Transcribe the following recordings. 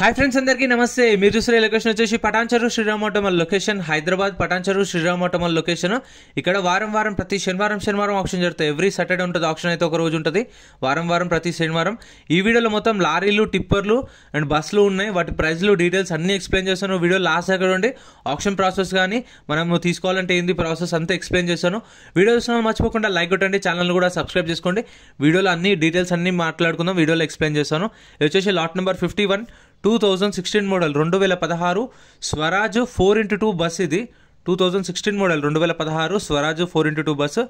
hi friends అందరికీ నమస్తే మీరు చూసిన లొకేషన్ వచ్చేసి శ్రీరామ్ శ్రీరామోటమల్ లొకేషన్ హైదరాబాద్ శ్రీరామ్ శ్రీరామోటమల్ లొకేషన్ ఇక్కడ వారం వారం ప్రతి శనివారం శనివారం ఆప్షన్ జరుగుతాయి ఎవ్రీ సాటర్డే ఉంటుంది ఆప్షన్ అయితే ఒక రోజు ఉంటుంది వారం వారం ప్రతి శనివారం ఈ వీడియోలో మొత్తం లారీలు టిప్పర్లు అండ్ బస్సులు ఉన్నాయి వాటి ప్రైస్లు డీటెయిల్స్ అన్నీ ఎక్స్ప్లెయిన్ చేస్తాను వీడియో లాస్ట్ అక్కడ ఉండి ఆప్షన్ ప్రాసెస్ కానీ మనం తీసుకోవాలంటే ఏంది ప్రాసెస్ అంతా ఎక్స్ప్లెయిన్ చేస్తాను వీడియో చూసిన మర్చిపోకుండా లైక్ కొట్టండి ఛానల్ కూడా సబ్స్క్రైబ్ చేసుకోండి వీడియోలో అన్ని డీటెయిల్స్ అన్నీ మాట్లాడుకుందాం వీడియోలో ఎక్స్ప్లెయిన్ చేస్తాను వచ్చేసి lot number fifty one two thousand sixteen model రెండు వేల పదహారు Swaraj four into two bus ఇది టూ థౌజండ్ సిక్స్టీన్ మోడల్ రెండు వేల పదహారు Swaraj four into two bus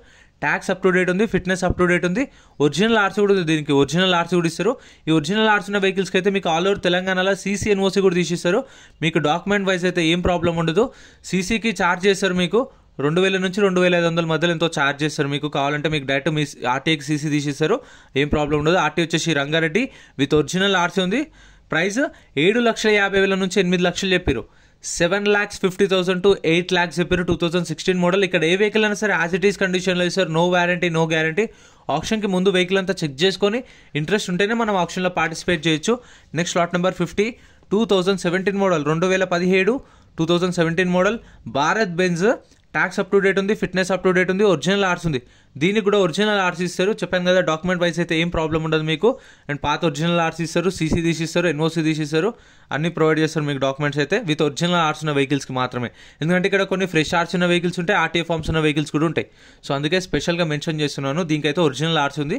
tax up to date ఉంది ఫిట్నెస్ అప్ టు డేట్ ఉంది ఒరిజినల్ ఆర్సీ కూడా ఉంది దీనికి ఒరిజినల్ ఆర్సీ కూడా ఇస్తారు ఈ ఒరిజినల్ ఆర్సీ ఉన్న వెహికల్స్కి అయితే మీకు ఆల్ ఓవర్ తెలంగాణలో సీసీ ఎన్ఓసీ కూడా తీసిస్తారు మీకు డాక్యుమెంట్ వైజ్ అయితే ఏం ప్రాబ్లం ఉండదు సీసీకి ఛార్జ్ చేస్తారు మీకు రెండు వేల నుంచి రెండు వేల ఐదు వందల మధ్యలో ఎంతో ఛార్జ్ చేస్తారు మీకు కావాలంటే మీకు డైరెక్ట్ మీ ఆర్టీఎక్స్ సీసీ తీసేస్తారు ఏం ప్రాబ్లం ఉండదు ఆర్టీ వచ్చేసి రంగారెడ్డి విత్ ఒరిజినల్ ఆర్సీ ఉంది ప్రైస్ ఏడు లక్షల యాభై వేల నుంచి ఎనిమిది లక్షలు చెప్పారు seven lakhs fifty thousand to eight lakhs చెప్పారు టూ థౌసండ్ సిక్స్టీన్ మోడల్ ఇక్కడ ఏ వెహికల్ అయినా సరే యాజ్ ఇట్ ఈస్ కండిషన్లో ఇస్తారు నో వ్యారంటీ నో గ్యారంటీ ఆప్షన్కి ముందు వెహికల్ అంతా చెక్ చేసుకొని ఇంట్రెస్ట్ ఉంటేనే మనం ఆప్షన్లో పార్టిసిపేట్ చేయొచ్చు next lot number fifty two thousand seventeen model రెండు వేల పదిహేడు two thousand seventeen model Bharat Benz tax up to date ఉంది ఫిట్నెస్ అప్ టు డేట్ ఉంది ఒరిజినల్ ఆర్స్ ఉంది దీనికి కూడా ఒరిజినల్ ఆర్సీ ఇస్తారు చెప్పాను కదా డాక్యుమెంట్ వైజ్ అయితే ఏం ప్రాబ్లం ఉండదు మీకు అండ్ పాత ఒరిజినల్ ఆర్సీ ఇస్తారు సీసీ తీసిస్తారు ఎన్ఓసీ తీసిస్తారు అన్ని ప్రొవైడ్ చేస్తారు మీకు డాక్యుమెంట్స్ అయితే విత్ ఒరిజినల్ ఆర్స్ ఉన్న వెహికల్స్కి మాత్రమే ఎందుకంటే ఇక్కడ కొన్ని ఫ్రెష్ ఆర్స్ ఉన్న వెహికల్స్ ఉంటాయి ఆర్టీఏ ఫార్మ్స్ ఉన్న వెహికల్స్ కూడా ఉంటాయి సో అందుకే స్పెషల్గా మెన్షన్ చేస్తున్నాను దీనికైతే ఒరిజినల్ ఆర్ట్స్ ఉంది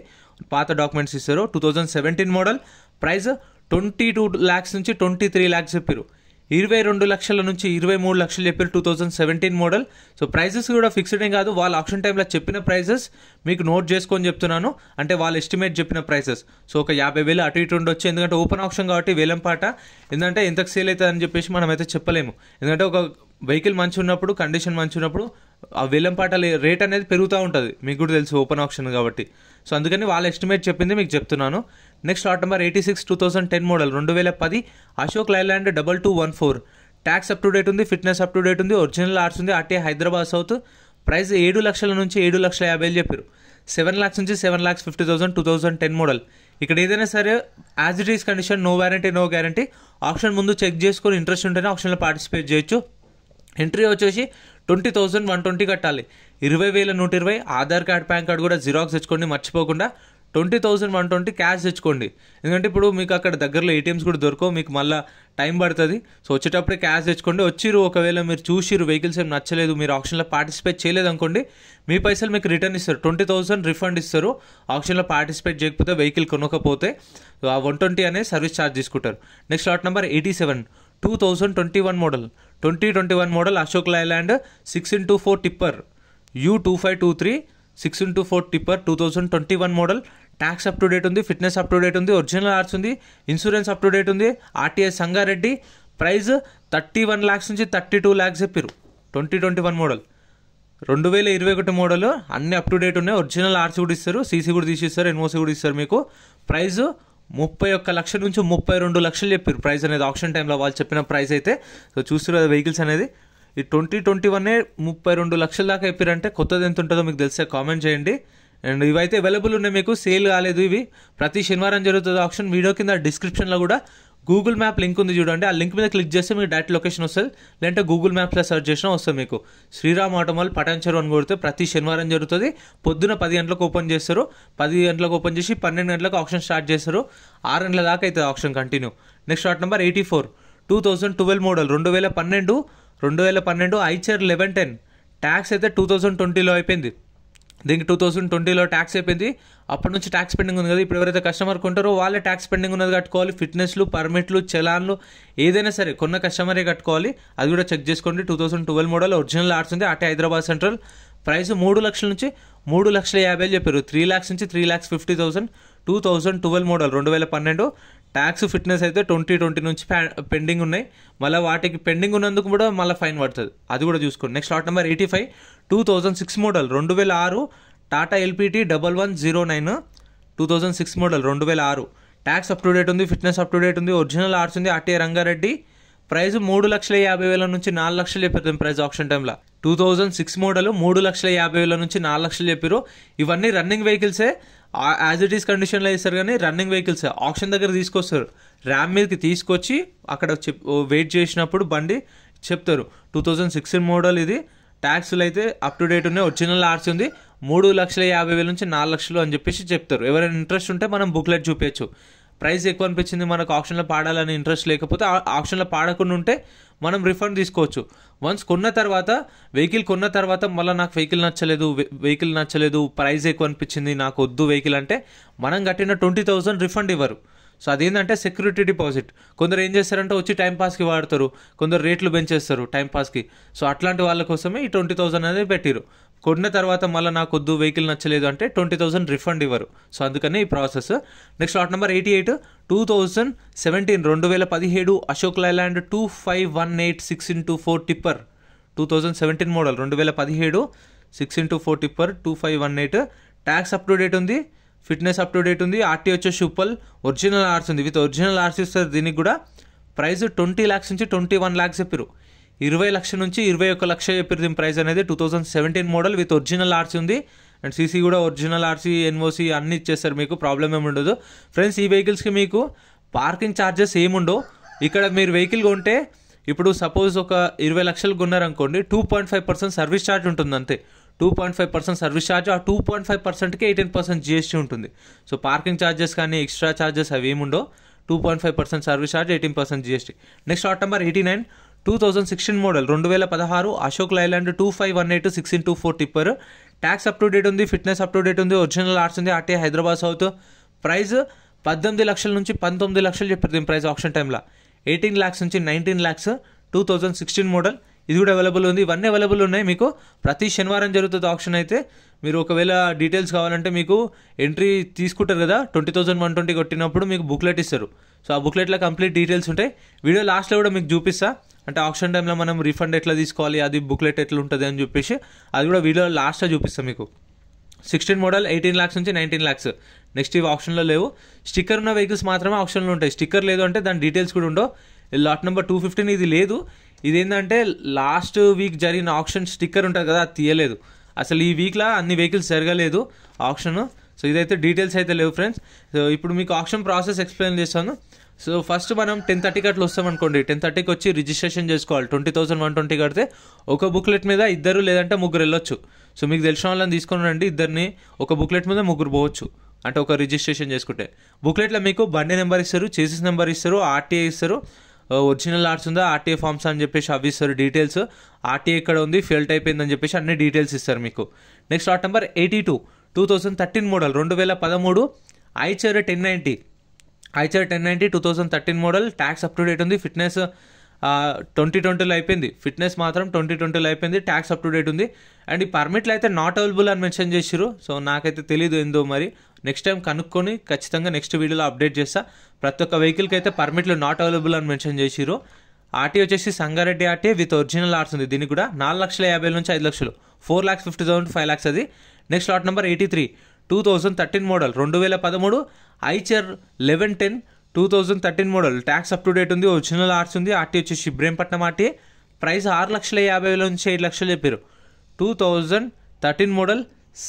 పాత డాక్యుమెంట్స్ ఇస్తారు two thousand seventeen model price twenty two lakhs నుంచి ట్వంటీ త్రీ ల్యాక్స్ చెప్పారు ఇరవై రెండు లక్షల నుంచి ఇరవై మూడు లక్షలు చెప్పారు two thousand seventeen model so prices కూడా ఫిక్స్డ్ ఏం కాదు వాళ్ళ ఆప్షన్ టైంలో చెప్పిన ప్రైజెస్ మీకు నోట్ చేసుకొని చెప్తున్నాను అంటే వాళ్ళు ఎస్టిమేట్ చెప్పిన ప్రైసెస్ సో ఒక యాభై వేలు అటు ఇటు ఉండొచ్చు ఎందుకంటే ఓపెన్ ఆప్షన్ కాబట్టి వేలంపాట ఎందుకంటే ఎంతకు సేల్ అవుతుంది అని చెప్పేసి మనం అయితే చెప్పలేము ఎందుకంటే ఒక వెహికల్ మంచి ఉన్నప్పుడు కండిషన్ మంచి ఉన్నప్పుడు ఆ వేలంపాట రేట్ అనేది పెరుగుతూ ఉంటుంది మీకు కూడా తెలుసు ఓపెన్ ఆప్షన్ కాబట్టి సో అందుకని వాళ్ళ ఎస్టిమేట్ చెప్పింది మీకు చెప్తున్నాను next lot number eighty six two thousand ten model రెండు వేల పది Ashok Leyland double two one four tax up to date ఉంది ఫిట్నెస్ అప్ టు డేట్ ఉంది ఒరిజినల్ ఆర్ట్స్ ఉంది అటే హైదరాబాద్ సౌత్ ప్రైస్ ఏడు లక్షల నుంచి ఏడు లక్షల యాభై వేలు చెప్పారు సెవెన్ ల్యాక్స్ నుంచి seven lakhs fifty thousand two thousand ten model ఇక్కడ ఏదైనా సరే as it is condition no warranty no guarantee auction ముందు చెక్ చేసుకొని ఇంట్రెస్ట్ ఉంటేనే ఆప్షన్లో పార్టిసిపేట్ చేయొచ్చు ఎంట్రీ వచ్చేసి ట్వంటీ థౌజండ్ వన్ ట్వంటీ కట్టాలి ఇరవై వేల నూట ఇరవై ఆధార్ కార్డ్ పాన్ కార్డ్ కూడా జిరాక్స్ తెచ్చుకోండి మర్చిపోకుండా twenty thousand one twenty cash తెచ్చుకోండి ఎందుకంటే ఇప్పుడు మీకు అక్కడ దగ్గరలో ఏటీఎమ్స్ కూడా దొరకవు మీకు మళ్ళీ టైం పడుతుంది సో వచ్చేటప్పుడే క్యాష్ తెచ్చుకోండి వచ్చిరు ఒకవేళ మీరు చూసిరు వెహికల్స్ ఏం నచ్చలేదు మీరు ఆప్షన్లో పార్టిసిపేట్ చేయలేదు అనుకోండి మీ పైసలు మీకు రిటర్న్ ఇస్తారు ట్వంటీ థౌసండ్ రిఫండ్ ఇస్తారు ఆప్షన్లో పార్టిసిపేట్ చేయకపోతే వెహికల్ కొనకపోతే వన్ ట్వంటీ అనే సర్వీస్ ఛార్జ్ తీసుకుంటారు next lot number eighty seven two thousand twenty one model twenty twenty one model Ashok Leyland six into four tipper U two five two three six into four tipper two thousand twenty one model tax up to date ఉంది fitness up to date ఉంది original arts ఉంది insurance up to date ఉంది ఆర్టీఎస్ Sangareddy price thirty one lakhs నుంచి thirty two lakhs చెప్పారు twenty twenty one model రెండు వేల ఇరవై ఒకటి మోడల్ అన్ని అప్ టు డేట్ ఉన్నాయి ఒరిజినల్ ఆర్ట్స్ కూడా ఇస్తారు సీసీ కూడా తీసి ఇస్తారు ఎన్ఓసీ కూడా ఇస్తారు మీకు ప్రైస్ ముప్పై ఒక్క లక్ష నుంచి ముప్పై రెండు లక్షలు చెప్పారు ప్రైస్ అనేది ఆప్షన్ టైంలో వాళ్ళు చెప్పిన ప్రైస్ అయితే సో చూస్తున్నారు వెహికల్స్ అనేది ఈ ట్వంటీ ట్వంటీ వన్ ముప్పై రెండు లక్షల దాకా చెప్పారంటే కొత్తది ఎంత ఉంటుందో మీకు తెలిసే కామెంట్ చేయండి అండ్ ఇవైతే అవైలబుల్ ఉన్నాయి మీకు సేల్ కాలేదు ఇవి ప్రతి శనివారం జరుగుతుంది ఆప్షన్ వీడియో కింద డిస్క్రిప్షన్లో కూడా గూగుల్ మ్యాప్ లింక్ ఉంది చూడండి ఆ లింక్ మీద క్లిక్ చేస్తే మీకు డైరెక్ట్ లొకేషన్ వస్తుంది లేదంటే గూగుల్ మ్యాప్లో సెర్చ్ చేసినా వస్తుంది మీకు శ్రీరామ్ ఆటోమాల్ పటాన్ చెరువు అని కొడితే ప్రతి శనివారం జరుగుతుంది పొద్దున పది గంటలకు ఓపెన్ చేస్తారు పది గంటలకు ఓపెన్ చేసి పన్నెండు గంటలకు ఆప్షన్ స్టార్ట్ చేస్తారు ఆరు గంటల దాకా అవుతుంది ఆప్షన్ కంటిన్యూ నెక్స్ట్ షార్ట్ number eighty four two thousand twelve model రెండు వేల పన్నెండు రెండు వేల పన్నెండు ఐచర్ లెవెన్ టెన్ ట్యాక్స్ అయితే టూ థౌజండ్ ట్వంటీలో అయిపోయింది దీనికి టూ థౌసండ్ ట్వంటీలో ట్యాక్స్ అయిపోయింది అప్పటి నుంచి ట్యాక్స్ పెండింగ్ ఉంది కదా ఇప్పుడు ఎవరైతే కస్టమర్కి ఉంటారో వాళ్ళే ట్యాక్స్ పెండింగ్ ఉన్నది కట్టుకోవాలి ఫిట్నెస్లు పర్మిట్లు చలాన్లు ఏదైనా సరే కొన్న కస్టమరే కట్టుకోవాలి అది కూడా చెక్ చేసుకోండి two thousand twelve model original arts ఉంది అటే హైదరాబాద్ సెంట్రల్ ప్రైస్ మూడు లక్షల నుంచి మూడు లక్షల యాభై వేలు చెప్పారు త్రీ ల్యాక్స్ నుంచి three lakhs fifty thousand two thousand twelve model రెండు వేల పన్నెండు ట్యాక్స్ ఫిట్నెస్ అయితే ట్వంటీ ట్వంటీ నుంచి పెండింగ్ ఉన్నాయి మళ్ళీ వాటికి పెండింగ్ ఉన్నందుకు కూడా మళ్ళీ ఫైన్ పడుతుంది అది కూడా చూసుకోండి next lot number eighty five two thousand six model రెండు వేల ఆరు Tata LPT double one zero nine two thousand six model రెండు వేల ఆరు ట్యాక్స్ అప్ టు డేట్ ఉంది ఫిట్నెస్ అప్ టు డేట్ ఉంది ఒరిజినల్ ఆర్ట్స్ ఉంది అటే రంగారెడ్డి ప్రైస్ మూడు లక్షల యాభై వేల నుంచి నాలుగు లక్షలు చెప్పారు ప్రైస్ ఆప్షన్ టైంలో టూ థౌజండ్ సిక్స్ మోడల్ మూడు లక్షల యాభై వేల నుంచి నాలుగు లక్షలు చెప్పారు ఇవన్నీ రన్నింగ్ వెహికల్సే యాజ్ ఇట్ ఈస్ కండిషన్లో వేస్తారు కానీ రన్నింగ్ వెహికల్స్ ఆప్షన్ దగ్గర తీసుకొస్తారు ర్యామ్ మీదకి తీసుకొచ్చి అక్కడ వెయిట్ చేసినప్పుడు బండి చెప్తారు టూ థౌజండ్ సిక్స్టీన్ మోడల్ ఇది ట్యాక్స్లు అయితే అప్ టు డేట్ ఉన్నాయి ఒరిజినల్ ఆర్సీ ఉంది మూడు లక్షల యాభై వేల నుంచి నాలుగు లక్షలు అని చెప్పేసి చెప్తారు ఎవరైనా ఇంట్రెస్ట్ ఉంటే మనం బుక్లెట్ చూపించచ్చు ప్రైస్ ఎక్కువ అనిపించింది మనకు ఆప్షన్లో పాడాలని ఇంట్రెస్ట్ లేకపోతే ఆప్షన్లో పాడకుండా ఉంటే మనం రిఫండ్ తీసుకోవచ్చు వన్స్ కొన్న తర్వాత వెహికల్ కొన్న తర్వాత మళ్ళీ నాకు వెహికల్ నచ్చలేదు వెహికల్ నచ్చలేదు ప్రైస్ ఎక్కువ అనిపించింది నాకు వద్దు వెహికల్ అంటే మనం కట్టిన ట్వంటీ థౌజండ్ రిఫండ్ ఇవ్వరు సో అదేంటంటే సెక్యూరిటీ డిపాజిట్ కొందరు ఏం చేస్తారంటే వచ్చి టైంపాస్కి వాడతారు కొందరు రేట్లు పెంచేస్తారు టైంపాస్కి సో అట్లాంటి వాళ్ళ కోసమే ఈ ట్వంటీ థౌసండ్ అనేది పెట్టిరు కొన్న తర్వాత మళ్ళీ నాకు వద్దు వెహికల్ నచ్చలేదు అంటే ట్వంటీ థౌసండ్ రిఫండ్ ఇవ్వరు సో అందుకనే ఈ process next lot number eighty eight two thousand seventeen రెండు వేల పదిహేడు Ashok Leyland two five one eight six into four tipper two thousand seventeen model రెండు వేల పదిహేడు six into four tipper two five one eight tax up to date ఉంది fitness up to date ఉంది RT వచ్చే super original ఆర్స్ ఉంది with original ఆర్స్ ఇస్తారు దీనికి కూడా ప్రైస్ ట్వంటీ ల్యాక్స్ నుంచి ట్వంటీ వన్ ల్యాక్స్ చెప్పారు ఇరవై లక్ష నుంచి ఇరవై ఒక లక్ష చెప్పిన ప్రైస్ అనేది two thousand seventeen model with original RC ఉంది అండ్ సీసీ కూడా ఒరిజినల్ ఆర్సీ ఎన్ఓసి అన్ని ఇచ్చేస్తారు మీకు ప్రాబ్లం ఏమి ఉండదు ఫ్రెండ్స్ ఈ వెహికల్స్కి మీకు పార్కింగ్ ఛార్జెస్ ఏముండవు ఇక్కడ మీరు వెహికల్ కొంటే ఇప్పుడు సపోజ్ ఒక ఇరవై లక్షలు కొన్నారనుకోండి two point five percent service charge ఉంటుంది అంతే two point five percent service charge ఆ టూ పాయింట్ ఫైవ్ పర్సెంట్కి ఎయిటీన్ పర్సెంట్ జిఎస్టీ ఉంటుంది సో పార్కింగ్ ఛార్జెస్ కానీ ఎక్స్ట్రా ఛార్జెస్ అవి ఏముండో two point five percent service charge eighteen percent GST next art number eighty nine two thousand sixteen model రెండు వేల పదహారు Ashok Leyland two five one eight sixteen two four tipper tax up to date ఉంది fitness up to date ఉంది original arts ఉంది RTI Hyderabad south price పద్దెనిమిది లక్షల నుంచి పంతొమ్మిది లక్షలు చెప్పారు ప్రైస్ ఆప్షన్ టైంలో ఎయిటీన్ ల్యాక్స్ నుంచి nineteen lakhs two thousand sixteen model ఇది కూడా అవైలబుల్ ఉంది ఇవన్నీ అవైలబుల్ ఉన్నాయి మీకు ప్రతి శనివారం జరుగుతుంది ఆప్షన్ అయితే మీరు ఒకవేళ డీటెయిల్స్ కావాలంటే మీకు ఎంట్రీ తీసుకుంటారు కదా ట్వంటీ థౌసండ్ వన్ ట్వంటీ కొట్టినప్పుడు మీకు బుక్లెట్ ఇస్తారు సో ఆ బుక్లెట్లో కంప్లీట్ డీటెయిల్స్ ఉంటాయి వీడియో లాస్ట్లో కూడా మీకు చూపిస్తాను అంటే ఆప్షన్ టైంలో మనం రిఫండ్ ఎట్లా తీసుకోవాలి అది బుక్లెట్ ఎట్లా ఉంటుంది అని చెప్పేసి అది కూడా వీడియో లాస్ట్లో చూపిస్తాం మీకు సిక్స్టీన్ మోడల్ ఎయిటీన్ ల్యాక్స్ నుంచి నైన్టీన్ ల్యాక్స్ నెక్స్ట్ ఇవి ఆప్షన్లో లేవు స్టిక్కర్ ఉన్న వెహికల్స్ మాత్రమే ఆప్షన్లో ఉంటాయి స్టిక్కర్ లేదు అంటే దాని డీటెయిల్స్ కూడా ఉండవు లాట్ నెంబర్ టూ ఫిఫ్టీన్ ఇది లేదు ఇదేంటంటే లాస్ట్ వీక్ జరిగిన ఆప్షన్ స్టిక్కర్ ఉంటుంది కదా అది తీయలేదు అసలు ఈ వీక్లో అన్ని వెహికల్స్ జరగలేదు ఆప్షన్ సో ఇదైతే డీటెయిల్స్ అయితే లేవు ఫ్రెండ్స్ సో ఇప్పుడు మీకు ఆప్షన్ ప్రాసెస్ ఎక్స్ప్లెయిన్ చేస్తాను సో ఫస్ట్ మనం టెన్ థర్టీకి అట్లా వస్తాం అనుకోండి టెన్ థర్టీకి వచ్చి రిజిస్ట్రేషన్ చేసుకోవాలి ట్వంటీ థౌసండ్ వన్ ట్వంటీ కడితే ఒక బుక్లెట్ మీద ఇద్దరు లేదంటే ముగ్గురు వెళ్ళొచ్చు సో మీకు తెలిసిన వాళ్ళని తీసుకుని రండి ఇద్దరిని ఒక బుక్లెట్ మీద ముగ్గురు పోవచ్చు అంటే ఒక రిజిస్ట్రేషన్ చేసుకుంటే బుక్లెట్లో మీకు బండి నెంబర్ ఇస్తారు చేసెస్ నెంబర్ ఇస్తారు ఆర్టీఏ ఇస్తారు ఒరిజినల్ uh, ఆర్ట్స్ ఉందా ఆర్టీఏ ఫామ్స్ అని చెప్పేసి అవి ఇస్తారు డీటెయిల్స్ ఆర్టీఏ ఇక్కడ ఉంది ఫెయిల్ టైప్ అయిందని చెప్పేసి అన్ని డీటెయిల్స్ ఇస్తారు మీకు next art number eighty two two thousand thirteen model రెండు వేల పదమూడు Eicher ten ninety Eicher ten ninety two thousand thirteen model tax up to date ఉంది ఫిట్నెస్ ట్వంటీ ట్వంటీలో అయిపోయింది ఫిట్నెస్ మాత్రం ట్వంటీ ట్వంటీలో అయిపోయింది ట్యాక్స్ అప్ టు డేట్ ఉంది అండ్ ఈ పర్మిట్లు అయితే నాట్ అవైలబుల్ అని మెన్షన్ చేసిరు సో నాకైతే తెలియదు ఏందో మరి నెక్స్ట్ టైం కనుక్కొని ఖచ్చితంగా నెక్స్ట్ వీడియోలో అప్డేట్ చేస్తా ప్రతి ఒక్క వెహికల్కి అయితే పర్మిట్లు నాట్ అవైలబుల్ అని మెన్షన్ చేసిరు ఆర్టీ వచ్చేసి Sangareddy RT with original arts ఉంది దీనికి కూడా నాలుగు లక్షల యాభై నుంచి ఐదు లక్షలు four lakhs fifty thousand five lakhs అది next lot number eighty three two thousand thirteen model రెండు వేల పదమూడు Eicher eleven ten two thousand thirteen model tax up to date ఉంది ఒరిజినల్ ఆర్ట్స్ ఉంది ఆర్టీ వచ్చేసి ఇబ్రహీంపట్నం ఆర్టీ ప్రైస్ ఆరు లక్షల యాభై వేల నుంచి ఏడు లక్షలు చెప్పారు two thousand thirteen model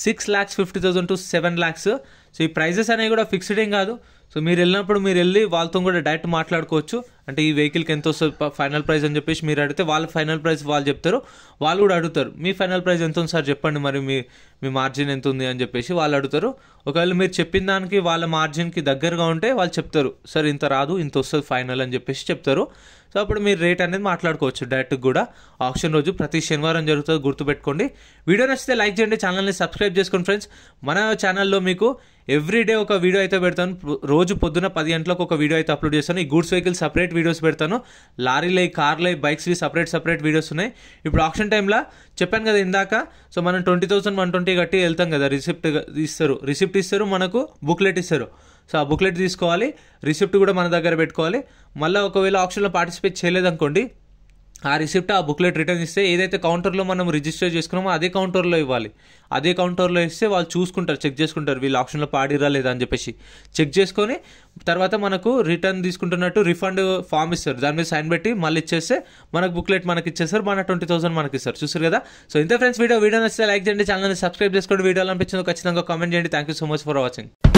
six lakhs fifty thousand to seven lakhs so ఈ ప్రైజెస్ అనేవి కూడా ఫిక్స్డ్ ఏం కాదు సో మీరు వెళ్ళినప్పుడు మీరు వెళ్ళి వాళ్ళతో కూడా డైరెక్ట్ మాట్లాడుకోవచ్చు అంటే ఈ వెహికల్కి ఎంత వస్తుంది ఫైనల్ ప్రైస్ అని చెప్పేసి మీరు అడిగితే వాళ్ళ ఫైనల్ ప్రైస్ వాళ్ళు చెప్తారు వాళ్ళు కూడా అడుగుతారు మీ ఫైనల్ ప్రైస్ ఎంత ఉంది సార్ చెప్పండి మరి మీ మీ మార్జిన్ ఎంత ఉంది అని చెప్పేసి వాళ్ళు అడుగుతారు ఒకవేళ మీరు చెప్పిన దానికి వాళ్ళ మార్జిన్కి దగ్గరగా ఉంటే వాళ్ళు చెప్తారు సార్ ఇంత రాదు ఇంత వస్తుంది ఫైనల్ అని చెప్పేసి చెప్తారు సో అప్పుడు మీరు రేట్ అనేది మాట్లాడుకోవచ్చు డైరెక్ట్గా కూడా ఆప్షన్ రోజు ప్రతి శనివారం జరుగుతుంది గుర్తుపెట్టుకోండి వీడియో నచ్చితే లైక్ చేయండి ఛానల్ని సబ్స్క్రైబ్ చేసుకోండి ఫ్రెండ్స్ మన ఛానల్లో మీకు ఎవ్రీ డే ఒక వీడియో అయితే పెడతాను రోజు పొద్దున పది గంటలకు ఒక వీడియో అయితే అప్లోడ్ చేస్తాను ఈ గూడ్స్ వెహికల్ సపరేట్ వీడియోస్ పెడతాను లారీలై కార్లై బైక్స్వి సపరేట్ సపరేట్ వీడియోస్ ఉన్నాయి ఇప్పుడు ఆప్షన్ టైంలో చెప్పాను కదా ఇందాక సో మనం ట్వంటీ థౌసండ్ వన్ ట్వంటీ కట్టి వెళ్తాం కదా రిసిప్ట్ ఇస్తారు రిసిప్ట్ ఇస్తారు మనకు బుక్లెట్ ఇస్తారు సో ఆ బుక్లెట్ తీసుకోవాలి రిసిప్ట్ కూడా మన దగ్గర పెట్టుకోవాలి మళ్ళీ ఒకవేళ ఆప్షన్లో పార్టిసిపేట్ చేయలేదనుకోండి ఆ రిసిప్ట్ ఆ బుక్లెట్ రిటర్న్ ఇస్తే ఏదైతే కౌంటర్లో మనం రిజిస్టర్ చేసుకున్నామో అదే కౌంటర్లో ఇవ్వాలి అదే కౌంటర్లో ఇస్తే వాళ్ళు చూసుకుంటారు చెక్ చేసుకుంటారు వీళ్ళు ఆప్షన్లో పాడిరా లేదా అని చెప్పేసి చెక్ చేసుకొని తర్వాత మనకు రిటర్న్ తీసుకుంటున్నట్టు రిఫండ్ ఫామ్ ఇస్తారు దాని మీద సైన్ పెట్టి మళ్ళీ ఇచ్చేస్తే మనకు బుక్లెట్ మనకి ఇచ్చేస్తారు మన ట్వంటీ థౌసండ్ మనకి ఇస్తారు చూస్తారు కదా సో ఇంత ఫ్రెండ్స్ వీడియో వీడియో నచ్చితే లైక్ చేయండి ఛానల్ని సబ్స్క్రైబ్ చేసుకోండి వీడియోలు అనిపించింది ఖచ్చితంగా కామెంట్ చేయండి thank you so much for watching